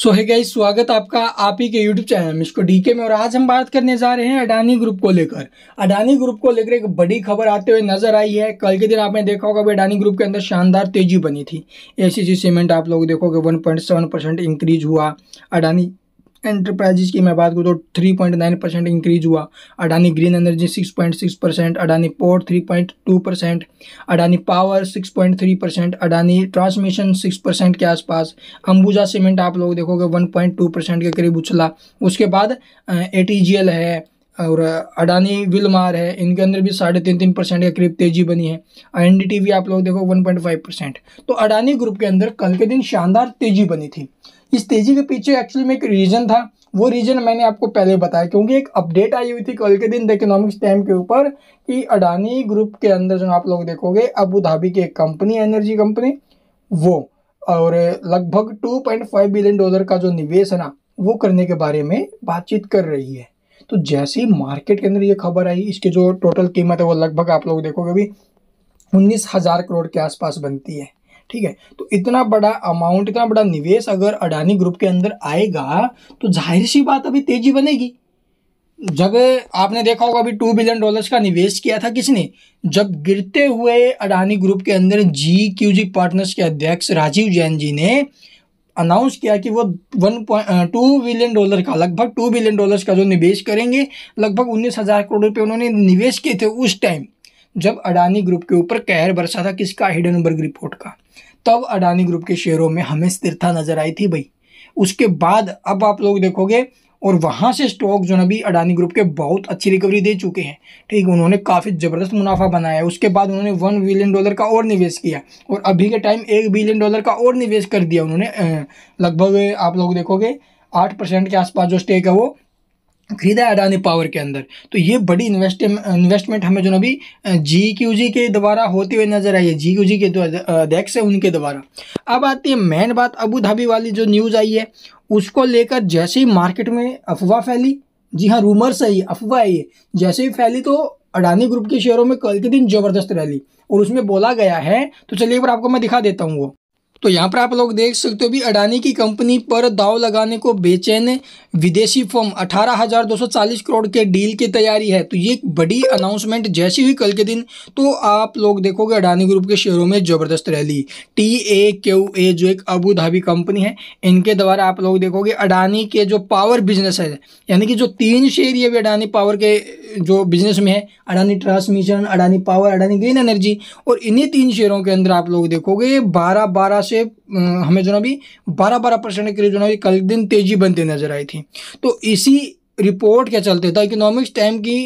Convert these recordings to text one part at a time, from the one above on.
सो है गाइस स्वागत आपका आप ही के यूट्यूब चैनल में इसको डीके में और आज हम बात करने जा रहे हैं अडानी ग्रुप को लेकर अडानी ग्रुप को लेकर एक बड़ी खबर आते हुए नजर आई है कल के दिन आपने देखा होगा भी अडानी ग्रुप के अंदर शानदार तेजी बनी थी ए सीमेंट आप लोग देखोगे 1.7 परसेंट इंक्रीज हुआ अडानी एंटरप्राइजेज की मैं बात करूँ तो three point nine percent increase हुआ Adani green energy six point six percent Adani port three point two percent Adani power six point three percent Adani transmission six percent के आसपास अंबुजा सीमेंट आप लोग देखोगे वन पॉइंट टू परसेंट के करीब उछला उसके बाद ए है और अडानी विलमार है इनके अंदर भी साढ़े तीन तीन परसेंट के करीब तेजी बनी है आई आप लोग देखो वन पॉइंट फाइव परसेंट तो अडानी ग्रुप के अंदर कल के दिन शानदार तेजी बनी थी इस तेजी के पीछे एक्चुअली में एक रीज़न था वो रीज़न मैंने आपको पहले बताया क्योंकि एक अपडेट आई हुई थी कल के दिन द इकोनॉमिक्स टाइम के ऊपर कि अडानी ग्रुप के अंदर जो आप लोग देखोगे अबू धाबी की एक कंपनी एनर्जी कंपनी वो और लगभग टू बिलियन डॉलर का जो निवेश है ना वो करने के बारे में बातचीत कर रही है तो जैसे ही मार्केट के अंदर ये खबर आई इसके जो टोटल कीमत है वो लगभग आप लोग देखोगे भी उन्नीस हज़ार करोड़ के आसपास बनती है ठीक है तो इतना बड़ा अमाउंट इतना बड़ा निवेश अगर अडानी ग्रुप के अंदर आएगा तो जाहिर सी बात अभी तेजी बनेगी जब आपने देखा होगा अभी टू बिलियन डॉलर्स का निवेश किया था किसने जब गिरते हुए अडानी ग्रुप के अंदर जी क्यूजी पार्टनर्स के अध्यक्ष राजीव जैन जी ने अनाउंस किया कि वो one point two billion dollar का लगभग टू बिलियन डॉलर्स का जो निवेश करेंगे लगभग उन्नीस हज़ार करोड़ रुपये उन्होंने निवेश किए थे उस टाइम जब अडानी ग्रुप के ऊपर कहर बरसा था किसका हिडनबर्ग रिपोर्ट का तब अडानी ग्रुप के शेयरों में हमें स्थिरता नज़र आई थी भाई उसके बाद अब आप लोग देखोगे और वहाँ से स्टॉक जो है अभी अडानी ग्रुप के बहुत अच्छी रिकवरी दे चुके हैं ठीक उन्होंने काफ़ी ज़बरदस्त मुनाफा बनाया है उसके बाद उन्होंने वन बिलियन डॉलर का और निवेश किया और अभी के टाइम एक बिलियन डॉलर का और निवेश कर दिया उन्होंने लगभग आप लोग देखोगे आठ परसेंट के आसपास जो स्टेक है वो खरीदा है अडानी पावर के अंदर तो ये बड़ी इन्वेस्ट इन्वेस्टमेंट हमें जो अभी जी क्यू जी के द्वारा होती हुई नज़र आई है जी क्यू जी के अध्यक्ष है उनके द्वारा अब आती है मेन बात अबू धाबी वाली जो न्यूज़ आई है उसको लेकर जैसे ही मार्केट में अफवाह फैली जी हाँ रूमर्स है ही अफवाह है जैसे ही फैली तो अडानी ग्रुप के शेयरों में कल के दिन ज़बरदस्त रैली और उसमें बोला गया है तो चलिए एक बार आपको मैं दिखा देता हूँ वो तो यहाँ पर आप लोग देख सकते हो भी अडानी की कंपनी पर दाव लगाने को बेचैन विदेशी सौ 18,240 करोड़ के डील की तैयारी है तो ये एक बड़ी अनाउंसमेंट जैसी हुई कल के दिन तो आप लोग देखोगे अडानी ग्रुप के शेयरों में ज़बरदस्त rally T A Q A जो एक अबू धाबी कंपनी है इनके द्वारा आप लोग देखोगे अडानी के जो पावर बिजनेस है यानी कि जो तीन शेयर ये भी अडानी पावर के जो बिजनेस में है Adani transmission Adani power Adani green energy और इन्हीं तीन शेयरों के अंदर आप लोग देखोगे बारह बारह से हमें जो ना भी बारह बारह परसेंट करीब जो ना कल दिन तेजी बनती नजर आई थी तो इसी रिपोर्ट के चलते था इकोनॉमिक्स टाइम की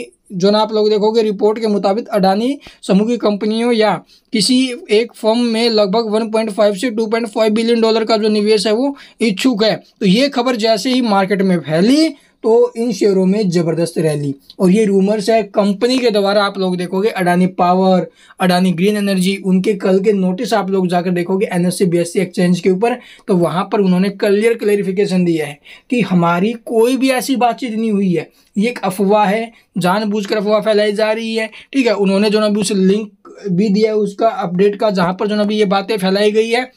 जो ना आप लोग देखोगे रिपोर्ट के मुताबिक अडानी समूह की कंपनियों या किसी एक फर्म में लगभग 1.5 से 2.5 बिलियन डॉलर का जो निवेश है वो इच्छुक है तो ये खबर जैसे ही मार्केट में फैली तो इन शेयरों में ज़बरदस्त रैली और ये रूमर्स है कंपनी के द्वारा आप लोग देखोगे Adani power Adani green energy उनके कल के नोटिस आप लोग जाकर देखोगे एन एस एक्सचेंज के ऊपर तो वहाँ पर उन्होंने क्लियर क्लेरिफिकेशन दिया है कि हमारी कोई भी ऐसी बातचीत नहीं हुई है ये एक अफवाह है जानबूझकर अफवाह फैलाई जा रही है ठीक है उन्होंने जो ना अभी उस लिंक भी दिया है उसका अपडेट का जहाँ पर जो ना अभी ये बातें फैलाई गई है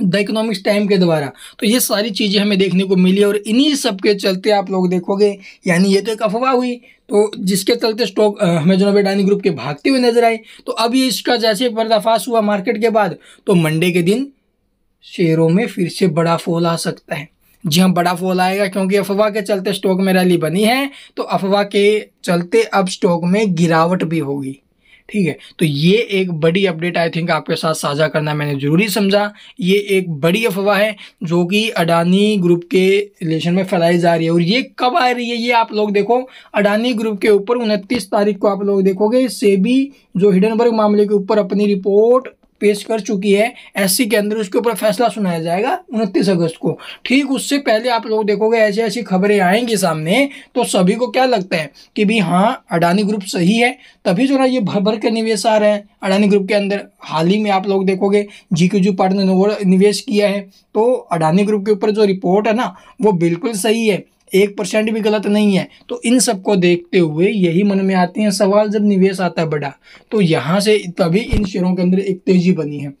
द इकोनॉमिक्स टाइम के द्वारा तो ये सारी चीज़ें हमें देखने को मिली और इन्हीं सब के चलते आप लोग देखोगे यानी ये तो एक अफवाह हुई तो जिसके चलते स्टॉक अमेजोन अडानी ग्रुप के भागते हुए नजर आए तो अब ये इसका जैसे पर्दाफाश हुआ मार्केट के बाद तो मंडे के दिन शेयरों में फिर से बड़ा फॉल आ सकता है जी हाँ बड़ा फॉल आएगा क्योंकि अफवाह के चलते स्टॉक में रैली बनी है तो अफवाह के चलते अब स्टॉक में गिरावट भी होगी ठीक है तो ये एक बड़ी अपडेट आई थिंक आपके साथ साझा करना मैंने ज़रूरी समझा ये एक बड़ी अफवाह है जो कि अडानी ग्रुप के रिलेशन में फैलाई जा रही है और ये कब आ रही है ये आप लोग देखो अडानी ग्रुप के ऊपर उनतीस तारीख को आप लोग देखोगे सेबी जो हिडनबर्ग मामले के ऊपर अपनी रिपोर्ट पेश कर चुकी है एससी के अंदर उसके ऊपर फैसला सुनाया जाएगा उनतीस अगस्त को ठीक उससे पहले आप लोग देखोगे ऐसी ऐसी खबरें आएंगी सामने तो सभी को क्या लगता है कि भाई हाँ अडानी ग्रुप सही है तभी जो ना ये भर भर के निवेश आ रहे हैं अडानी ग्रुप के अंदर हाल ही में आप लोग देखोगे जी क्यू जी पार्टनर ने निवेश किया है तो अडानी ग्रुप के ऊपर जो रिपोर्ट है ना वो बिल्कुल सही है एक परसेंट भी गलत नहीं है तो इन सबको देखते हुए यही मन में आते हैं सवाल जब निवेश आता है बड़ा तो यहाँ से तभी इन शेयरों के अंदर एक तेज़ी बनी है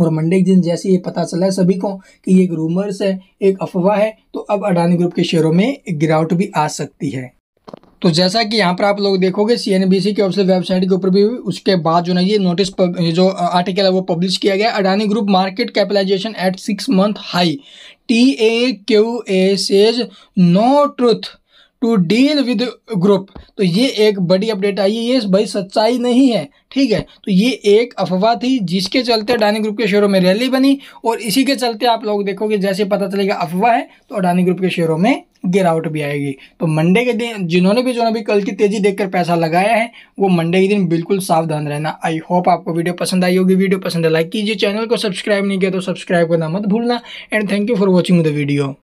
और मंडे के दिन जैसे ये पता चला है सभी को कि ये एक रूमर्स है एक अफवाह है तो अब अडानी ग्रुप के शेयरों में गिरावट भी आ सकती है तो जैसा कि यहाँ पर आप लोग देखोगे सी के ऑफिशियल वेबसाइट के ऊपर भी उसके बाद जो ना ये नोटिस जो आर्टिकल है वो पब्लिश किया गया Adani group market capitalisation at six month high T A Q A says no truth to deal with group तो ये एक बड़ी अपडेट आई है ये भाई सच्चाई नहीं है ठीक है तो ये एक अफवाह थी जिसके चलते अडानी ग्रुप के शेयरों में रैली बनी और इसी के चलते आप लोग देखोगे जैसे पता चलेगा अफवाह है तो अडानी ग्रुप के शेयरों में गिरावट भी आएगी तो मंडे के दिन जिन्होंने भी जो ना कल की तेजी देखकर पैसा लगाया है वो मंडे के दिन बिल्कुल सावधान रहना आई होप आपको वीडियो पसंद आई होगी वीडियो पसंद है लाइक कीजिए चैनल को सब्सक्राइब नहीं किया तो सब्सक्राइब करना मत भूलना and thank you for watching the video